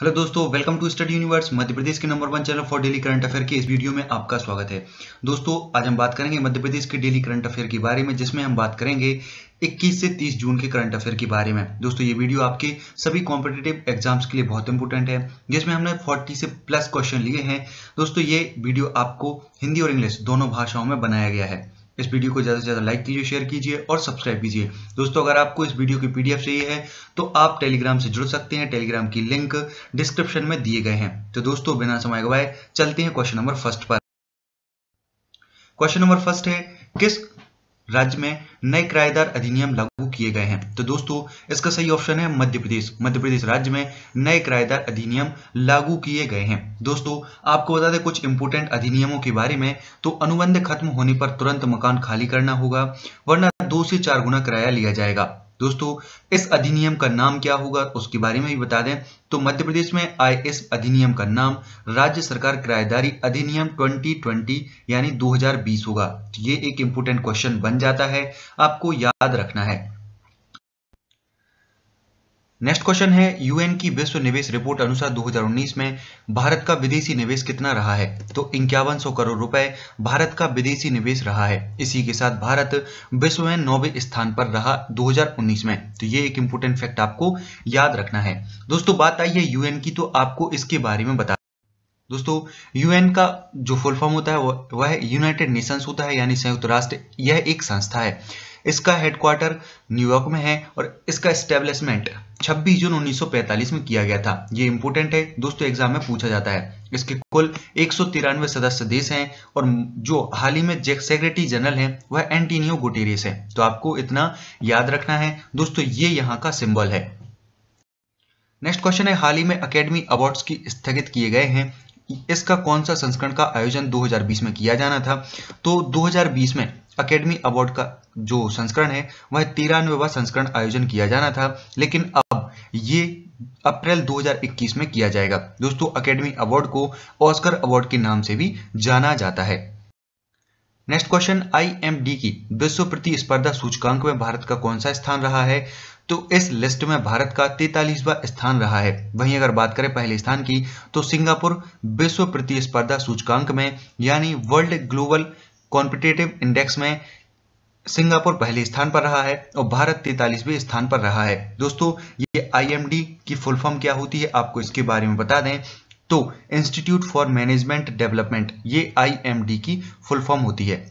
hello दोस्तों welcome to Study Universe Madhya Pradesh के number one channel for daily current affair के इस वीडियो में आपका स्वागत है दोस्तों आज हम बात करेंगे मध्य प्रदेश के डेली करंट अफेयर के बारे में जिसमें हम बात करेंगे 21 से 30 जून के करंट अफेयर के बारे में दोस्तों ये वीडियो आपके सभी कॉम्पिटेटिव एग्जाम्स के लिए बहुत इंपॉर्टेंट है जिसमें हमने फोर्टी से प्लस क्वेश्चन लिए हैं दोस्तों ये वीडियो आपको हिंदी और इंग्लिश दोनों भाषाओं में बनाया गया है इस वीडियो को ज़्यादा से ज़्यादा लाइक कीजिए शेयर कीजिए और सब्सक्राइब कीजिए दोस्तों अगर आपको इस वीडियो की पीडीएफ चाहिए है तो आप टेलीग्राम से जुड़ सकते हैं टेलीग्राम की लिंक डिस्क्रिप्शन में दिए गए हैं तो दोस्तों बिना समय गवाए चलते हैं क्वेश्चन नंबर फर्स्ट पर क्वेश्चन नंबर फर्स्ट है किस राज्य में नए किराएदार अधिनियम लागू किए गए हैं तो दोस्तों इसका सही ऑप्शन है मध्य प्रदेश मध्य प्रदेश राज्य में नए किराएदार अधिनियम लागू किए गए हैं दोस्तों आपको बता दें कुछ इंपोर्टेंट अधिनियमों के बारे में तो अनुबंध खत्म होने पर तुरंत मकान खाली करना होगा वरना दो से चार गुना किराया लिया जाएगा दोस्तों इस अधिनियम का नाम क्या होगा उसके बारे में भी बता दें तो मध्य प्रदेश में आए इस अधिनियम का नाम राज्य सरकार किराएदारी अधिनियम 2020 यानी 2020 होगा ये एक इंपोर्टेंट क्वेश्चन बन जाता है आपको याद रखना है नेक्स्ट क्वेश्चन है यूएन की विश्व निवेश रिपोर्ट अनुसार 2019 में भारत का विदेशी निवेश कितना रहा है तो इक्यावन करोड़ रुपए भारत का विदेशी निवेश रहा है इसी के साथ भारत विश्व में नौवे स्थान पर रहा 2019 में तो ये एक इंपोर्टेंट फैक्ट आपको याद रखना है दोस्तों बात आई है यूएन की तो आपको इसके बारे में बता दोस्तों यूएन का जो फुल फॉर्म होता है वह यूनाइटेड नेशंस होता है यानी संयुक्त राष्ट्र यह एक संस्था है इसका हेडक्वार्टर न्यूयॉर्क में है और इसका स्टेब्लिशमेंट 26 जून 1945 में किया गया था ये इंपोर्टेंट है दोस्तों एग्जाम में पूछा जाता है इसके कुल एक सदस्य देश हैं और जो हाल ही में सेक्रेटरी जनरल हैं वह एंटीनियो गुटेरियस है तो आपको इतना याद रखना है दोस्तों ये यहाँ का सिंबल है नेक्स्ट क्वेश्चन है हाल ही में अकेडमी अवार्ड्स की स्थगित किए गए हैं इसका कौन सा संस्करण का आयोजन 2020 में किया जाना था तो 2020 में अकेडमी अवार्ड का जो संस्करण है वह तिरानवेवा संस्करण आयोजन किया जाना था लेकिन अब ये अप्रैल 2021 में किया जाएगा दोस्तों अकेडमी अवार्ड को ऑस्कर अवार्ड के नाम से भी जाना जाता है नेक्स्ट क्वेश्चन आईएमडी की विश्व प्रतिस्पर्धा सूचकांक में भारत का कौन सा स्थान रहा है तो इस लिस्ट में भारत का तैतालीसवा स्थान रहा है वहीं अगर बात करें पहले स्थान की तो सिंगापुर विश्व प्रतिस्पर्धा सूचकांक में यानी वर्ल्ड ग्लोबल कॉम्पिटेटिव इंडेक्स में सिंगापुर पहले स्थान पर रहा है और भारत तैतालीसवें स्थान पर रहा है दोस्तों ये आईएमडी की फुल फॉर्म क्या होती है आपको इसके बारे में बता दें तो इंस्टीट्यूट फॉर मैनेजमेंट डेवलपमेंट ये आईएमडी की फुल फॉर्म होती है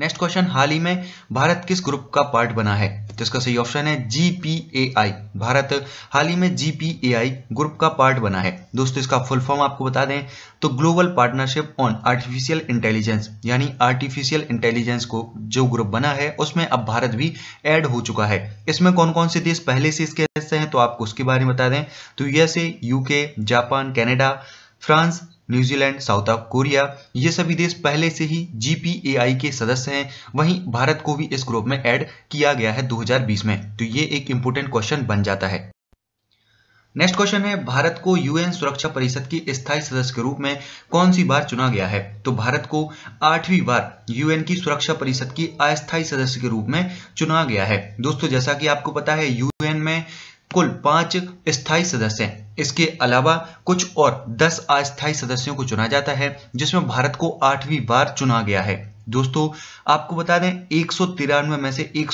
नेक्स्ट क्वेश्चन हाल ही में भारत किस ग्रुप का पार्ट बना है तो इसका सही ऑप्शन है जीपीएआई भारत हाल ही में जीपीएआई ग्रुप का पार्ट बना है दोस्तों इसका फुल फॉर्म आपको बता दें तो global partnership on artificial intelligence यानी आर्टिफिशियल इंटेलिजेंस को जो ग्रुप बना है उसमें अब भारत भी एड हो चुका है इसमें कौन कौन से देश पहले से इसके हिस्से हैं तो आपको उसके बारे में बता दें तो USA UK Japan Canada France New Zealand south of Korea ये सभी देश पहले से ही जीपीएआई के सदस्य हैं वहीं भारत को भी इस ग्रुप में ऐड किया गया है 2020 में तो ये एक इंपोर्टेंट क्वेश्चन बन जाता है नेक्स्ट क्वेश्चन है भारत को यूएन सुरक्षा परिषद के स्थायी सदस्य के रूप में कौन सी बार चुना गया है तो भारत को आठवीं बार यूएन की सुरक्षा परिषद की अस्थायी सदस्य के रूप में चुना गया है दोस्तों जैसा कि आपको पता है यूएन में कुल पांच स्थायी सदस्य हैं इसके अलावा कुछ और दस अस्थायी सदस्यों को चुना जाता है जिसमें भारत को आठवीं बार चुना गया है दोस्तों आपको बता दें एक में से एक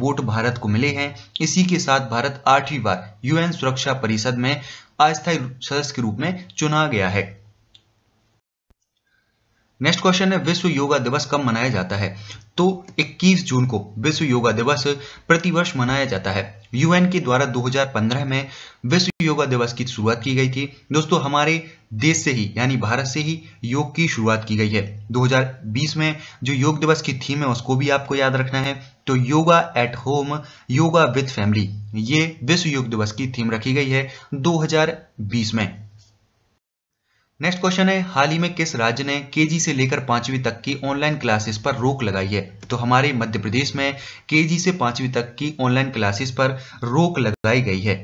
वोट भारत को मिले हैं इसी के साथ भारत आठवीं बार यूएन सुरक्षा परिषद में अस्थायी सदस्य के रूप में चुना गया है नेक्स्ट क्वेश्चन है विश्व योगा दिवस कब मनाया जाता है तो 21 जून को विश्व योगा दिवस प्रतिवर्ष मनाया जाता है यूएन के द्वारा 2015 में विश्व योगा दिवस की शुरुआत की गई थी दोस्तों हमारे देश से ही यानी भारत से ही योग की शुरुआत की गई है 2020 में जो योग दिवस की थीम है उसको भी आपको याद रखना है तो yoga at home yoga with family ये विश्व योग दिवस की थीम रखी गई है दो में नेक्स्ट क्वेश्चन है हाल ही में किस राज्य ने केजी से लेकर पांचवी तक की ऑनलाइन क्लासेस पर रोक लगाई है तो हमारे मध्य प्रदेश में केजी से पांचवी तक की ऑनलाइन क्लासेस पर रोक लगाई गई है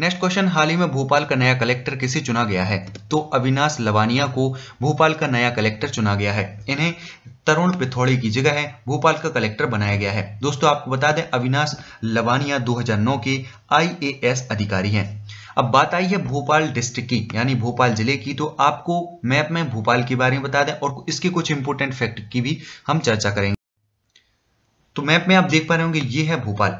नेक्स्ट क्वेश्चन हाल ही में भोपाल का नया कलेक्टर किसे चुना गया है तो अविनाश लवानिया को भोपाल का नया कलेक्टर चुना गया है इन्हें तरुण पिथौड़ी की जगह है भोपाल का कलेक्टर बनाया गया है दोस्तों आपको बता दें अविनाश लवानिया 2009 के आईएएस अधिकारी हैं अब बात आई है भोपाल डिस्ट्रिक्ट की यानी भोपाल जिले की तो आपको मैप में भोपाल के बारे में बता दें और इसके कुछ इंपोर्टेंट फैक्ट की भी हम चर्चा करेंगे तो मैप में आप देख पा रहे होंगे ये है भोपाल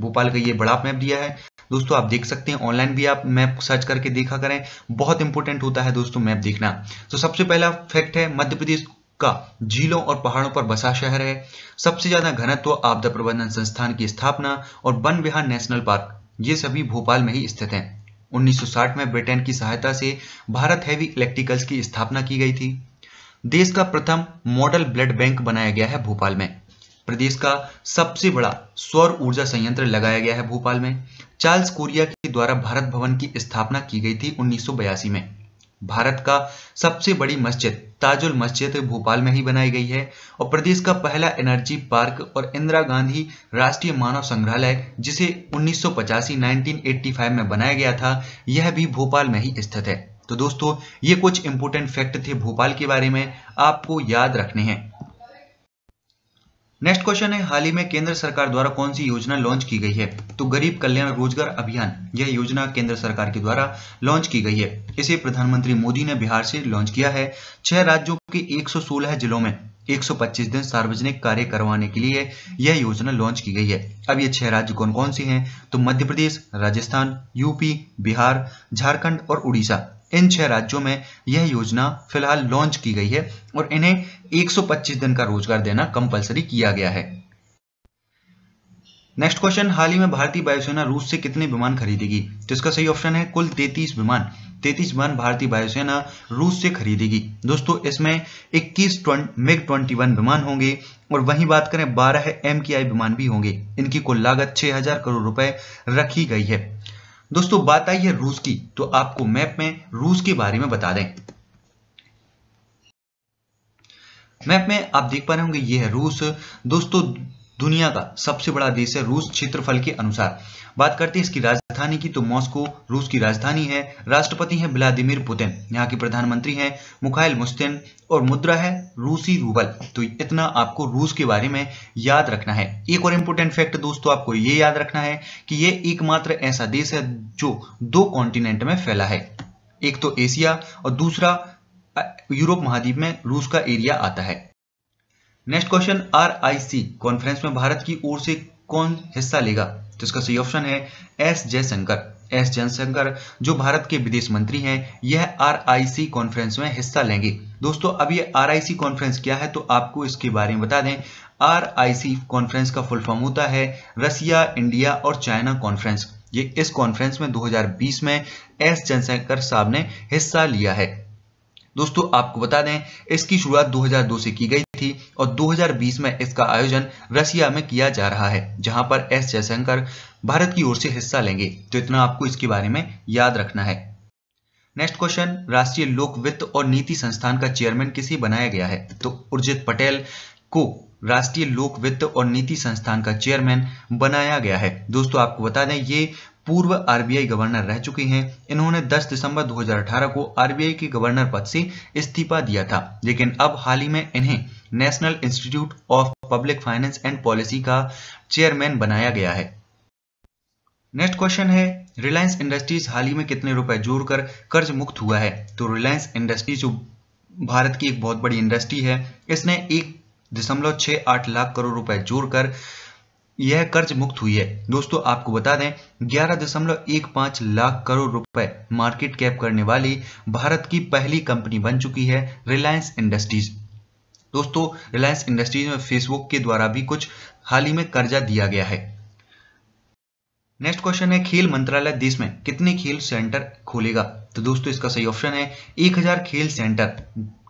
भोपाल का ये बड़ा मैप दिया है दोस्तों आप देख सकते हैं ऑनलाइन भी आप मैप सर्च करके देखा करें बहुत इंपॉर्टेंट होता है दोस्तों मैप देखना तो सबसे पहला फैक्ट है मध्य प्रदेश का झीलों और पहाड़ों पर बसा शहर है सबसे ज्यादा घनत्व आपदा प्रबंधन संस्थान की स्थापना और वन विहार नेशनल पार्क ये सभी भोपाल में ही स्थित हैं 1960 में ब्रिटेन की सहायता से भारत हैवी इलेक्ट्रिकल्स की स्थापना की गई थी देश का प्रथम मॉडल ब्लड बैंक बनाया गया है भोपाल में प्रदेश का सबसे बड़ा सौर ऊर्जा संयंत्र लगाया गया है भोपाल में चार्ल्स कोरिया के द्वारा भारत भवन की स्थापना की गई थी उन्नीस में भारत का सबसे बड़ी मस्जिद ताजुल मस्जिद भोपाल में ही बनाई गई है और प्रदेश का पहला एनर्जी पार्क और इंदिरा गांधी राष्ट्रीय मानव संग्रहालय जिसे उन्नीस सौ में बनाया गया था यह भी भोपाल में ही स्थित है तो दोस्तों ये कुछ इंपोर्टेंट फैक्ट थे भोपाल के बारे में आपको याद रखने हैं नेक्स्ट क्वेश्चन है हाल ही में केंद्र सरकार द्वारा कौन सी योजना लॉन्च की गई है तो गरीब कल्याण रोजगार अभियान यह योजना केंद्र सरकार के द्वारा लॉन्च की गई है इसे प्रधानमंत्री मोदी ने बिहार से लॉन्च किया है छह राज्यों के 116 जिलों में 125 दिन सार्वजनिक कार्य करवाने के लिए यह योजना लॉन्च की गई है अब ये छह राज्य कौन कौन से हैं तो मध्य प्रदेश राजस्थान यूपी बिहार झारखंड और उड़ीसा इन छह राज्यों में यह योजना फिलहाल लॉन्च की गई है और इन्हें 125 दिन का रोजगार देना कंपलसरी किया गया है नेक्स्ट क्वेश्चन हाल ही में भारतीय वायुसेना रूस से कितने विमान खरीदेगी तो इसका सही ऑप्शन है कुल 33 विमान 33 विमान भारतीय वायुसेना रूस से खरीदेगी दोस्तों इसमें 21 मिग 21 विमान होंगे और वहीं बात करें 12 एम विमान भी होंगे इनकी कुल लागत 6000 करोड़ रुपए रखी गई है दोस्तों बात आई है रूस की तो आपको मैप में रूस के बारे में बता दें मैप में आप देख पा रहे होंगे ये है रूस दोस्तों दुनिया का सबसे बड़ा देश है रूस क्षेत्रफल के अनुसार बात करते हैं इसकी राजधानी की तो मॉस्को रूस की राजधानी है राष्ट्रपति हैं व्लादिमीर पुतिन यहाँ के प्रधानमंत्री हैं मुखाइल मुस्तिन और मुद्रा है रूसी रूबल तो इतना आपको रूस के बारे में याद रखना है एक और इम्पोर्टेंट फैक्ट दोस्तों आपको ये याद रखना है कि ये एकमात्र ऐसा देश है जो दो कॉन्टिनेंट में फैला है एक तो एशिया और दूसरा यूरोप महाद्वीप में रूस का एरिया आता है नेक्स्ट क्वेश्चन सी कॉन्फ्रेंस में भारत की ओर से कौन हिस्सा लेगा तो इसका सही ऑप्शन है एस जयशंकर एस जयशंकर जो भारत के विदेश मंत्री हैं यह सी कॉन्फ्रेंस में हिस्सा लेंगे दोस्तों अब ये सी कॉन्फ्रेंस क्या है तो आपको इसके बारे में बता दें सी कॉन्फ्रेंस का फुल फॉर्म होता है रसिया इंडिया और चाइना कॉन्फ्रेंस ये इस कॉन्फ्रेंस में 2020 में एस जयशंकर साहब ने हिस्सा लिया है दोस्तों आपको बता दें इसकी शुरुआत 2002 से की गई थी और 2020 में इसका आयोजन रशिया में किया जा रहा है जहां पर एस जयशंकर भारत की ओर से हिस्सा लेंगे तो इतना आपको इसके बारे में याद रखना है नेक्स्ट क्वेश्चन राष्ट्रीय लोक वित्त और नीति संस्थान का चेयरमैन किसे बनाया गया है तो उर्जित पटेल को राष्ट्रीय लोक वित्त और नीति संस्थान का चेयरमैन बनाया गया है दोस्तों आपको बता दें ये पूर्व आरबीआई गवर्नर रह चुके हैं इन्होंने 10 दिसंबर 2018 को आरबीआई के गवर्नर पद से इस्तीफा दिया था लेकिन अब हाल ही में इन्हें national institute of public finance and policy का चेयरमैन बनाया गया है नेक्स्ट क्वेश्चन है रिलायंस इंडस्ट्रीज हाल ही में कितने रुपए जोड़कर कर्ज मुक्त हुआ है तो रिलायंस इंडस्ट्रीज जो भारत की एक बहुत बड़ी इंडस्ट्री है इसने एक दशमलव छह आठ लाख करोड़ रुपए जोड़कर यह कर्ज मुक्त हुई है दोस्तों आपको बता दें ग्यारह दशमलव एक पांच लाख करोड़ रुपए मार्केट कैप करने वाली भारत की पहली कंपनी बन चुकी है रिलायंस इंडस्ट्रीज दोस्तों रिलायंस इंडस्ट्रीज में फेसबुक के द्वारा भी कुछ हाल ही में कर्जा दिया गया है नेक्स्ट क्वेश्चन है खेल मंत्रालय देश में कितने खेल सेंटर खोलेगा तो दोस्तों इसका सही ऑप्शन है 1000 खेल सेंटर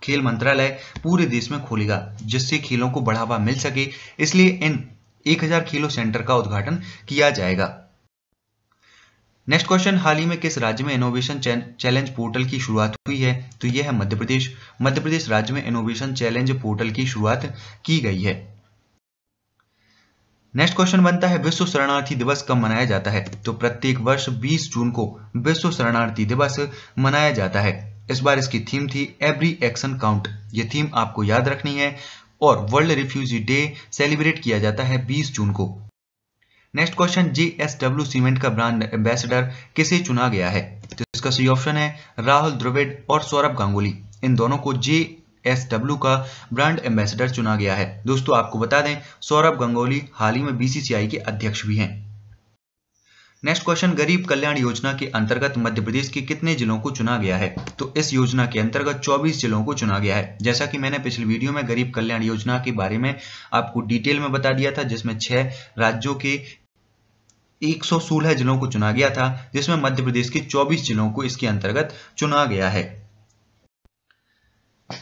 खेल मंत्रालय पूरे देश में खोलेगा जिससे खेलों को बढ़ावा मिल सके इसलिए इन 1000 किलो सेंटर का उद्घाटन किया जाएगा नेक्स्ट क्वेश्चन हाल ही में किस राज्य में इनोवेशन चैलेंज पोर्टल की शुरुआत हुई है तो यह है मध्य प्रदेश मध्य प्रदेश राज्य में इनोवेशन चैलेंज पोर्टल की शुरुआत की गई है नेक्स्ट क्वेश्चन बनता है विश्व शरणार्थी दिवस कब मनाया जाता है तो प्रत्येक वर्ष 20 जून को विश्व शरणार्थी दिवस मनाया जाता है इस बार इसकी थीम थी एवरी एक्शन काउंट ये थीम आपको याद रखनी है और वर्ल्ड रिफ्यूजी डे सेलिब्रेट किया जाता है 20 जून को नेक्स्ट क्वेश्चन जेएसडब्ल्यू सीमेंट का ब्रांड एम्बेसडर किसे चुना गया है तो इसका सही ऑप्शन है राहुल द्रविड़ और सौरभ गांगुली इन दोनों को जे एस डब्ल्यू का ब्रांड एम्बेसडर चुना गया है दोस्तों आपको बता दें सौरभ गंगोली हाल ही में बीसीसीआई के अध्यक्ष भी हैं नेक्स्ट क्वेश्चन गरीब कल्याण योजना के अंतर्गत मध्य प्रदेश के कितने जिलों को चुना गया है तो इस योजना के अंतर्गत 24 जिलों को चुना गया है जैसा कि मैंने पिछले वीडियो में गरीब कल्याण योजना के बारे में आपको डिटेल में बता दिया था जिसमें छह राज्यों के 116 जिलों को चुना गया था जिसमें मध्य प्रदेश के चौबीस जिलों को इसके अंतर्गत चुना गया है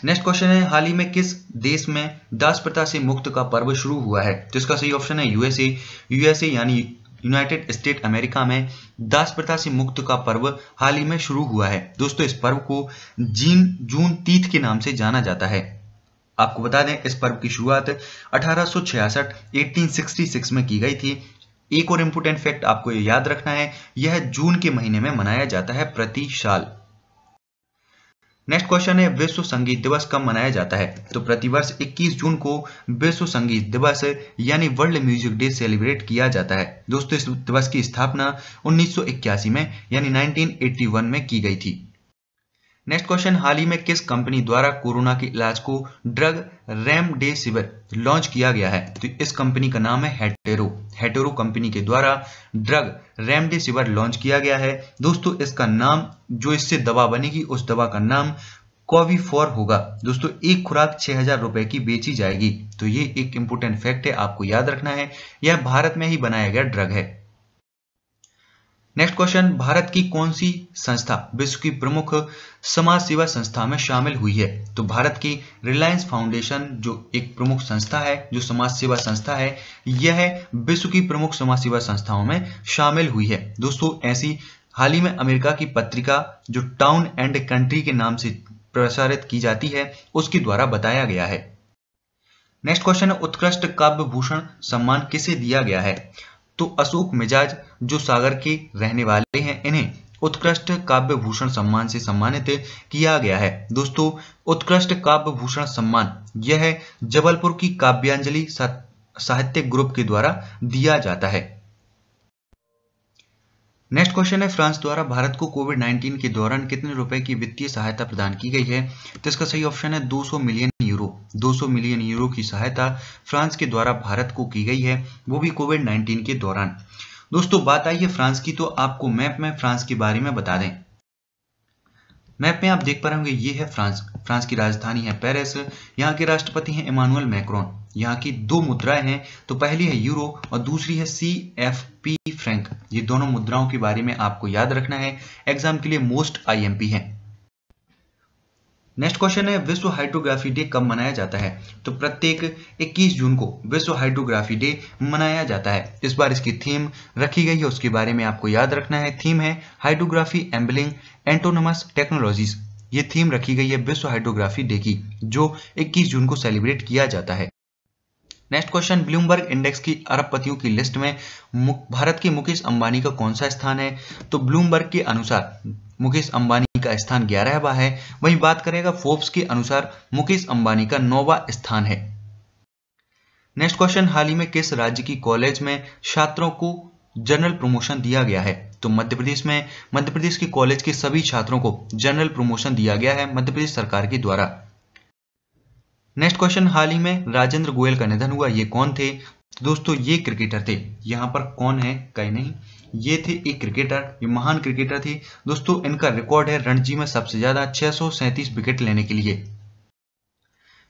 नेक्स्ट क्वेश्चन है हाल ही में किस देश में दास प्रथा से मुक्त का पर्व शुरू हुआ है जिसका तो सही ऑप्शन है यूएसए यूएसए यानी यूनाइटेड स्टेट अमेरिका में दास प्रथा से मुक्त का पर्व हाल ही में शुरू हुआ है दोस्तों इस पर्व को जीन जून तीथ के नाम से जाना जाता है आपको बता दें इस पर्व की शुरुआत 1866 1866 में की गई थी एक और इंपोर्टेंट फैक्ट आपको याद रखना है यह जून के महीने में मनाया जाता है प्रति साल नेक्स्ट क्वेश्चन है विश्व संगीत दिवस कब मनाया जाता है तो प्रतिवर्ष 21 जून को विश्व संगीत दिवस यानी वर्ल्ड म्यूजिक डे सेलिब्रेट किया जाता है दोस्तों इस दिवस की स्थापना 1981 में यानी 1981 में की गई थी नेक्स्ट क्वेश्चन हाल ही में किस कंपनी द्वारा कोरोना के इलाज को ड्रग रेमडेसिविर लॉन्च किया गया है तो इस कंपनी का नाम है हेटेरो हेटेरो कंपनी के द्वारा ड्रग रेमडेसिविर लॉन्च किया गया है दोस्तों इसका नाम जो इससे दवा बनेगी उस दवा का नाम कॉवीफोर होगा दोस्तों एक खुराक छह हजार रुपए की बेची जाएगी तो ये एक इंपोर्टेंट फैक्ट है आपको याद रखना है यह भारत में ही बनाया गया ड्रग है नेक्स्ट क्वेश्चन भारत की कौन सी संस्था विश्व की प्रमुख समाज सेवा संस्था में शामिल हुई है तो भारत की रिलायंस फाउंडेशन जो एक प्रमुख संस्था है जो समाज सेवा संस्था है यह विश्व की प्रमुख समाज सेवा संस्थाओं में शामिल हुई है दोस्तों ऐसी हाल ही में अमेरिका की पत्रिका जो टाउन एंड कंट्री के नाम से प्रसारित की जाती है उसके द्वारा बताया गया है नेक्स्ट क्वेश्चन है उत्कृष्ट काव्य भूषण सम्मान किसे दिया गया है तो अशोक मिजाज जो सागर के रहने वाले हैं इन्हें उत्कृष्ट काव्य भूषण सम्मान से सम्मानित किया गया है दोस्तों उत्कृष्ट काव्य भूषण सम्मान यह जबलपुर की काव्यांजलि साहित्य ग्रुप के द्वारा दिया जाता है नेक्स्ट क्वेश्चन है फ्रांस द्वारा भारत को कोविड 19 के दौरान कितने रुपए की वित्तीय सहायता प्रदान की गई है तो इसका सही ऑप्शन है 200 मिलियन 200 मिलियन यूरो की सहायता फ्रांस के द्वारा भारत को की गई है वो भी कोविड 19 के दौरान दोस्तों बात आई है फ्रांस की तो आपको मैप में फ्रांस के बारे में बता दें मैप में आप देख पा रहे होंगे ये है फ्रांस फ्रांस की राजधानी है पेरिस यहाँ के राष्ट्रपति हैं इमानुअल मैक्रोन यहाँ की दो मुद्राएं हैं तो पहली है यूरो और दूसरी है सी एफ पी फ्रेंक ये दोनों मुद्राओं के बारे में आपको याद रखना है एग्जाम के लिए मोस्ट आईएमपी है नेक्स्ट क्वेश्चन है विश्व हाइड्रोग्राफी डे कब मनाया जाता है तो प्रत्येक 21 जून को विश्व हाइड्रोग्राफी डे मनाया जाता है इस बार इसकी थीम रखी गई है उसके बारे में आपको याद रखना है थीम है हाइड्रोग्राफी एम्बलिंग एंटोनमस टेक्नोलॉजीज ये थीम रखी गई है विश्व हाइड्रोग्राफी डे की जो इक्कीस जून को सेलिब्रेट किया जाता है नेक्स्ट क्वेश्चन ब्लूमबर्ग इंडेक्स की अरबपतियों की लिस्ट में भारत के मुकेश अंबानी का कौन सा स्थान है तो ब्लूमबर्ग के अनुसार मुकेश अंबानी का स्थान ग्यारहवा है वहीं बात करेगा फोर्ब्स के अनुसार मुकेश अंबानी का नौवा स्थान है नेक्स्ट क्वेश्चन हाल ही में किस राज्य की कॉलेज में छात्रों को जनरल प्रमोशन दिया गया है तो मध्य प्रदेश में मध्य प्रदेश के कॉलेज के सभी छात्रों को जनरल प्रमोशन दिया गया है मध्य प्रदेश सरकार के द्वारा नेक्स्ट क्वेश्चन हाल ही में राजेंद्र गोयल का निधन हुआ ये कौन थे तो दोस्तों ये क्रिकेटर थे यहां पर कौन है कहीं नहीं ये थे एक क्रिकेटर ये महान क्रिकेटर थे दोस्तों इनका रिकॉर्ड है रणजी में सबसे ज्यादा छह विकेट लेने के लिए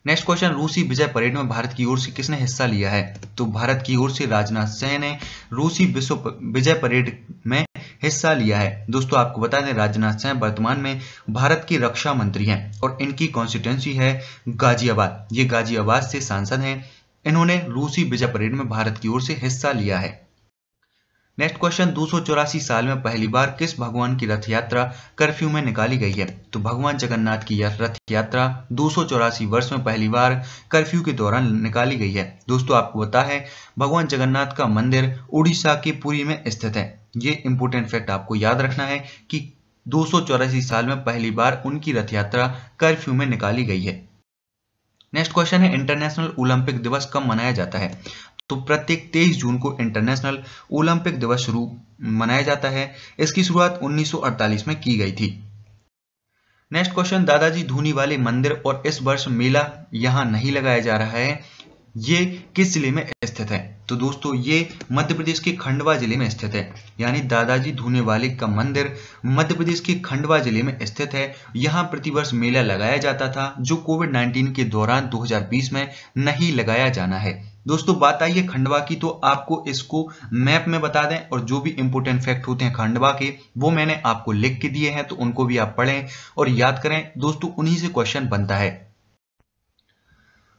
नेक्स्ट क्वेश्चन रूसी विजय परेड में भारत की ओर से किसने हिस्सा लिया है तो भारत की ओर से राजनाथ सिंह ने रूसी विश्व विजय परेड में हिस्सा लिया है दोस्तों आपको बता दें राजनाथ सिंह वर्तमान में भारत के रक्षा मंत्री हैं और इनकी कॉन्स्टिट्युएंसी है गाजियाबाद ये गाजियाबाद से सांसद हैं इन्होंने रूसी विजय परेड में भारत की ओर से हिस्सा लिया है नेक्स्ट क्वेश्चन दो साल में पहली बार किस भगवान की रथ यात्रा कर्फ्यू में निकाली गई है तो भगवान जगन्नाथ की रथ यात्रा दो वर्ष में पहली बार कर्फ्यू के दौरान निकाली गई है दोस्तों आपको बता है भगवान जगन्नाथ का मंदिर उड़ीसा के पुरी में स्थित है ये इंपोर्टेंट फैक्ट आपको याद रखना है कि दो साल में पहली बार उनकी रथ यात्रा कर्फ्यू में निकाली गई है नेक्स्ट क्वेश्चन है इंटरनेशनल ओलंपिक दिवस कब मनाया जाता है तो प्रत्येक 23 जून को इंटरनेशनल ओलंपिक दिवस शुरू मनाया जाता है इसकी शुरुआत 1948 में की गई थी नेक्स्ट क्वेश्चन दादाजी धूनी वाले मंदिर और इस वर्ष मेला यहाँ नहीं लगाया जा रहा है ये किस जिले में स्थित है तो दोस्तों ये मध्य प्रदेश के खंडवा जिले में स्थित है यानी दादाजी धूने वाले का मंदिर मध्य प्रदेश के खंडवा जिले में स्थित है यहाँ प्रतिवर्ष मेला लगाया जाता था जो कोविड 19 के दौरान 2020 में नहीं लगाया जाना है दोस्तों बात आई है खंडवा की तो आपको इसको मैप में बता दें और जो भी इंपोर्टेंट फैक्ट होते हैं खंडवा के वो मैंने आपको लिख के दिए हैं तो उनको भी आप पढ़ें और याद करें दोस्तों उन्हीं से क्वेश्चन बनता है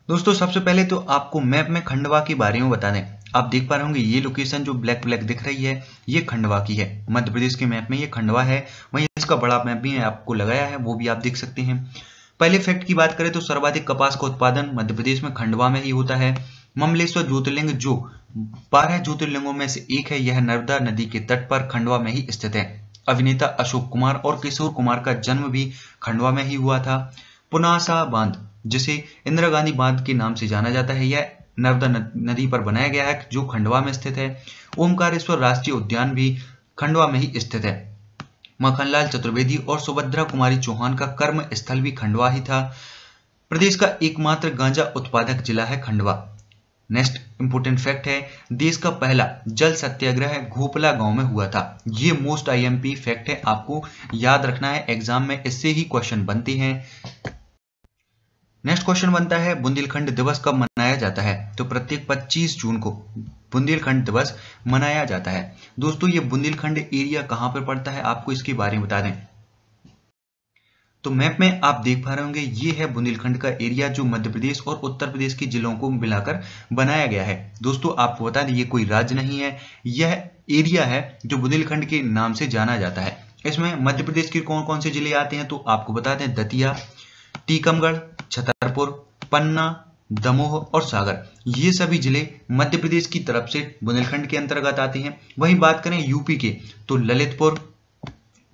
दोस्तों सबसे पहले तो आपको मैप में खंडवा के बारे में बता दें आप देख पा रहे होंगे ये लोकेशन जो ब्लैक ब्लैक दिख रही है ये खंडवा की है मध्य प्रदेश के मैप में ये खंडवा है वही इसका बड़ा मैप भी है आपको लगाया है वो भी आप देख सकते हैं पहले फैक्ट की बात करें तो सर्वाधिक कपास का उत्पादन मध्य प्रदेश में खंडवा में ही होता है ममलेश्वर ज्योतिर्लिंग जो बारह ज्योतिर्लिंगों में से एक है यह नर्मदा नदी के तट पर खंडवा में ही स्थित है अभिनेता अशोक कुमार और किशोर कुमार का जन्म भी खंडवा में ही हुआ था पुनासा बांध जिसे इंदिरा गांधी बांध के नाम से जाना जाता है यह नर्मदा नदी पर बनाया गया है जो खंडवा में स्थित है ओमकारेश्वर राष्ट्रीय उद्यान भी खंडवा में ही स्थित है मखनलाल चतुर्वेदी और सुभद्रा कुमारी चौहान का कर्म स्थल भी खंडवा ही था प्रदेश का एकमात्र गांजा उत्पादक जिला है खंडवा नेक्स्ट इंपोर्टेंट फैक्ट है देश का पहला जल सत्याग्रह घोपला गांव में हुआ था ये मोस्ट आईएमपी फैक्ट है आपको याद रखना है एग्जाम में इससे ही क्वेश्चन बनती हैं नेक्स्ट क्वेश्चन बनता है बुंदेलखंड दिवस कब मनाया जाता है तो प्रत्येक 25 जून को बुंदेलखंड दिवस मनाया जाता है दोस्तों ये बुंदेलखंड एरिया कहां पर पड़ता है आपको इसके बारे में बता दें तो मैप में आप देख पा रहे होंगे ये है बुंदेलखंड का एरिया जो मध्य प्रदेश और उत्तर प्रदेश के जिलों को मिलाकर बनाया गया है दोस्तों आपको बता दें ये कोई राज्य नहीं है यह एरिया है जो बुंदेलखंड के नाम से जाना जाता है इसमें मध्य प्रदेश के कौन कौन से जिले आते हैं तो आपको बता दें दतिया टीकमगढ़ छतरपुर पन्ना दमोह और सागर ये सभी जिले मध्य प्रदेश की तरफ से बुंदेलखंड के अंतर्गत आते हैं वहीं बात करें यूपी के तो ललितपुर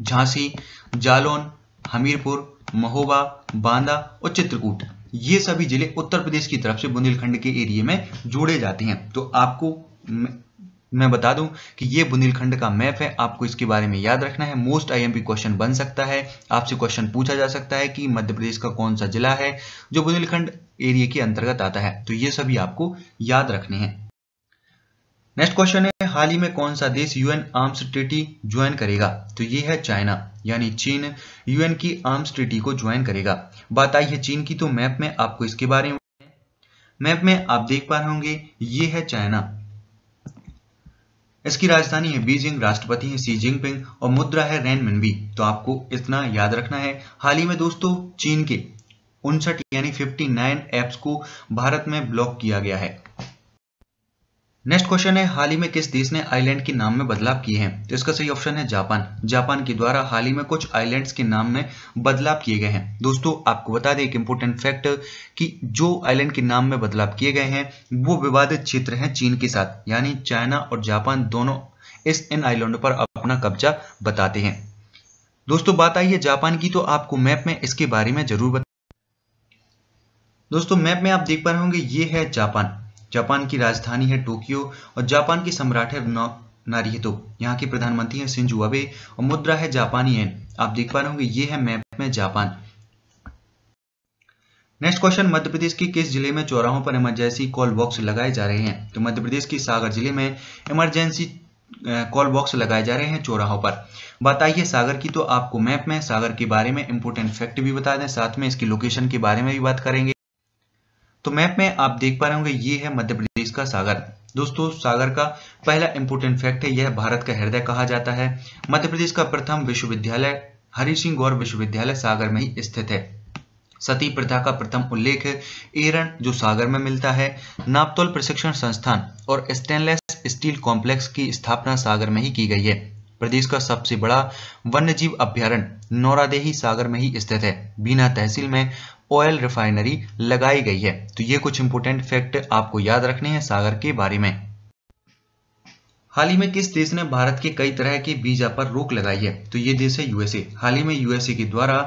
झांसी जालौन हमीरपुर महोबा बांदा और चित्रकूट ये सभी जिले उत्तर प्रदेश की तरफ से बुंदेलखंड के एरिए में जोड़े जाते हैं तो आपको मैं बता दूं कि ये बुंदेलखंड का मैप है आपको इसके बारे में याद रखना है मोस्ट आईएमपी क्वेश्चन बन सकता है आपसे क्वेश्चन पूछा जा सकता है कि मध्य प्रदेश का कौन सा जिला है जो बुंदेलखंड एरिया के अंतर्गत आता है तो ये सभी आपको याद रखने हैं नेक्स्ट क्वेश्चन है हाल ही में कौन सा देश यूएन आर्म्स ट्रिटी ज्वाइन करेगा तो ये है चाइना यानी चीन यूएन की आर्म्स ट्रिटी को ज्वाइन करेगा बात आई है चीन की तो मैप में आपको इसके बारे में मैप में आप देख पा रहे होंगे ये है चाइना इसकी राजधानी है बीजिंग राष्ट्रपति है सी जिनपिंग और मुद्रा है मिनबी तो आपको इतना याद रखना है हाल ही में दोस्तों चीन के उनसठ यानी 59 एप्स को भारत में ब्लॉक किया गया है नेक्स्ट क्वेश्चन है हाल ही में किस देश ने आइलैंड के नाम में बदलाव किए हैं तो इसका सही ऑप्शन है जापान जापान के द्वारा हाल ही में कुछ आइलैंड्स के नाम में बदलाव किए गए हैं दोस्तों आपको बता दें एक इंपॉर्टेंट फैक्ट कि जो आइलैंड के नाम में बदलाव किए गए हैं वो विवादित क्षेत्र हैं चीन के साथ यानी चाइना और जापान दोनों इस इन आईलैंड पर अपना कब्जा बताते हैं दोस्तों बात आई है जापान की तो आपको मैप में इसके बारे में जरूर बता दोस्तों मैप में आप देख पा रहे होंगे ये है जापान जापान की राजधानी है टोक्यो और जापान की सम्राट है नारिहितो यहाँ के प्रधानमंत्री हैं सिंजू अबे और मुद्रा है जापानी एन आप देख पा रहे होंगे ये है मैप में Japan next question Madhya Pradesh के किस जिले में चौराहों पर इमरजेंसी कॉल बॉक्स लगाए जा रहे हैं तो मध्य प्रदेश के सागर जिले में इमरजेंसी कॉल बॉक्स लगाए जा रहे हैं चौराहों पर बताइए सागर की तो आपको मैप में सागर के बारे में इंपोर्टेंट फैक्ट भी बता दें साथ में इसकी लोकेशन के बारे में भी बात करेंगे तो मैप में आप देख पा रहे होंगे ये है मध्य प्रदेश का सागर दोस्तों सागर का पहला इंपोर्टेंट फैक्ट है यह भारत का हृदय कहा जाता है मध्य प्रदेश का प्रथम विश्वविद्यालय हरि सिंह गौर विश्वविद्यालय सागर में ही स्थित है सती प्रथा का प्रथम उल्लेख एरन जो सागर में मिलता है नापतोल प्रशिक्षण संस्थान और स्टेनलेस स्टील कॉम्प्लेक्स की स्थापना सागर में ही की गई है प्रदेश का सबसे बड़ा वन्यजीव अभ्यारण्य नौरादेही सागर में ही स्थित है बीना तहसील में ऑयल रिफाइनरी लगाई गई है तो ये कुछ इंपोर्टेंट फैक्ट आपको याद रखने हैं सागर के बारे में हाल ही में किस देश ने भारत के कई तरह के बीजा पर रोक लगाई है तो ये देश है यूएसए हाल ही में यूएसए के द्वारा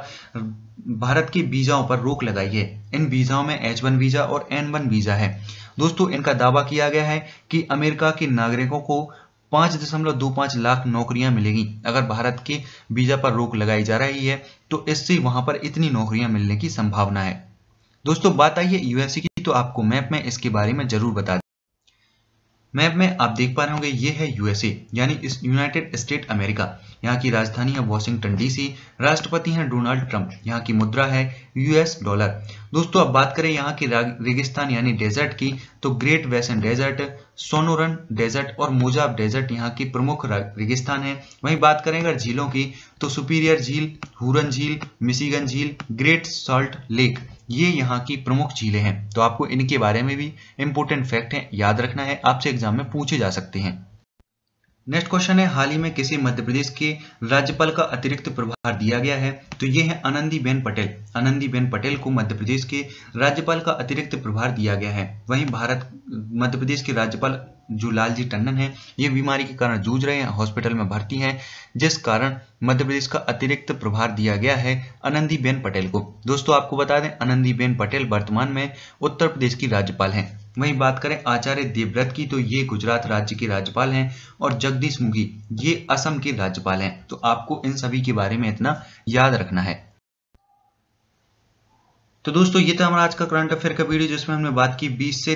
भारत के बीजाओं पर रोक लगाई है इन बीजाओं में एच वन वीजा और एन वन वीजा है दोस्तों इनका दावा किया गया है कि अमेरिका के नागरिकों को पाँच दशमलव दो पाँच लाख नौकरियां मिलेंगी अगर भारत के वीजा पर रोक लगाई जा रही है तो इससे वहां पर इतनी नौकरियां मिलने की संभावना है दोस्तों बात आई है यूएससी की तो आपको मैप में इसके बारे में जरूर बता मैप में आप देख पा रहे होंगे ये है यूएसए यानी यूनाइटेड स्टेट अमेरिका यहाँ की राजधानी है वॉशिंगटन डीसी राष्ट्रपति हैं डोनाल्ड ट्रंप यहाँ की मुद्रा है यूएस डॉलर दोस्तों अब बात करें यहाँ की रेगिस्तान यानी डेजर्ट की तो great western desert Sonoran desert और मोजाब डेजर्ट यहाँ की प्रमुख रेगिस्तान है वहीं बात करें अगर झीलों की तो सुपीरियर झील हुरन झील मिशीगन झील ग्रेट सॉल्ट लेक ये यहाँ की प्रमुख झीलें हैं तो आपको इनके बारे में भी इंपोर्टेंट फैक्ट है याद रखना है आपसे एग्जाम में पूछे जा सकते हैं नेक्स्ट क्वेश्चन है हाल ही में किसी मध्य प्रदेश के राज्यपाल का अतिरिक्त प्रभार दिया गया है तो ये है आनंदीबेन पटेल आनंदीबेन पटेल को मध्य प्रदेश के राज्यपाल का अतिरिक्त प्रभार दिया गया है वहीं भारत मध्य प्रदेश के राज्यपाल जो लालजी टंडन है ये बीमारी के कारण जूझ रहे हैं हॉस्पिटल में भर्ती हैं जिस कारण मध्य प्रदेश का अतिरिक्त प्रभार दिया गया है आनंदीबेन पटेल को दोस्तों आपको बता दें आनंदीबेन पटेल वर्तमान में उत्तर प्रदेश की राज्यपाल हैं वहीं बात करें आचार्य देवव्रत की तो ये गुजरात राज्य के राज्यपाल हैं और जगदीश मुखी ये असम के राज्यपाल हैं तो आपको इन सभी के बारे में इतना याद रखना है तो दोस्तों ये था हमारा आज का करंट अफेयर का वीडियो जिसमें हमने बात की 20 से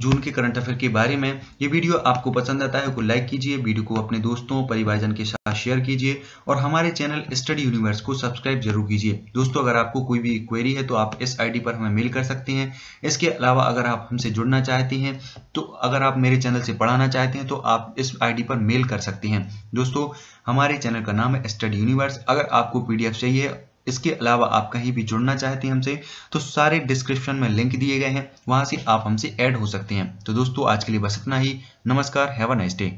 जून के करंट अफेयर के बारे में ये वीडियो आपको पसंद आता है तो लाइक कीजिए वीडियो को अपने दोस्तों परिवारजन के साथ शेयर कीजिए और हमारे चैनल स्टडी यूनिवर्स को सब्सक्राइब जरूर कीजिए दोस्तों अगर आपको कोई भी क्वेरी है तो आप इस आईडी पर हमें मेल कर सकते हैं इसके अलावा अगर आप हमसे जुड़ना चाहते हैं तो अगर आप मेरे चैनल से पढ़ाना चाहते हैं तो आप इस आई पर मेल कर सकते हैं दोस्तों हमारे चैनल का नाम है स्टडी यूनिवर्स अगर आपको पी चाहिए इसके अलावा आप कहीं भी जुड़ना चाहते हैं हमसे तो सारे डिस्क्रिप्शन में लिंक दिए गए हैं वहां से आप हमसे ऐड हो सकते हैं तो दोस्तों आज के लिए बस इतना ही नमस्कार हैव अ नाइस डे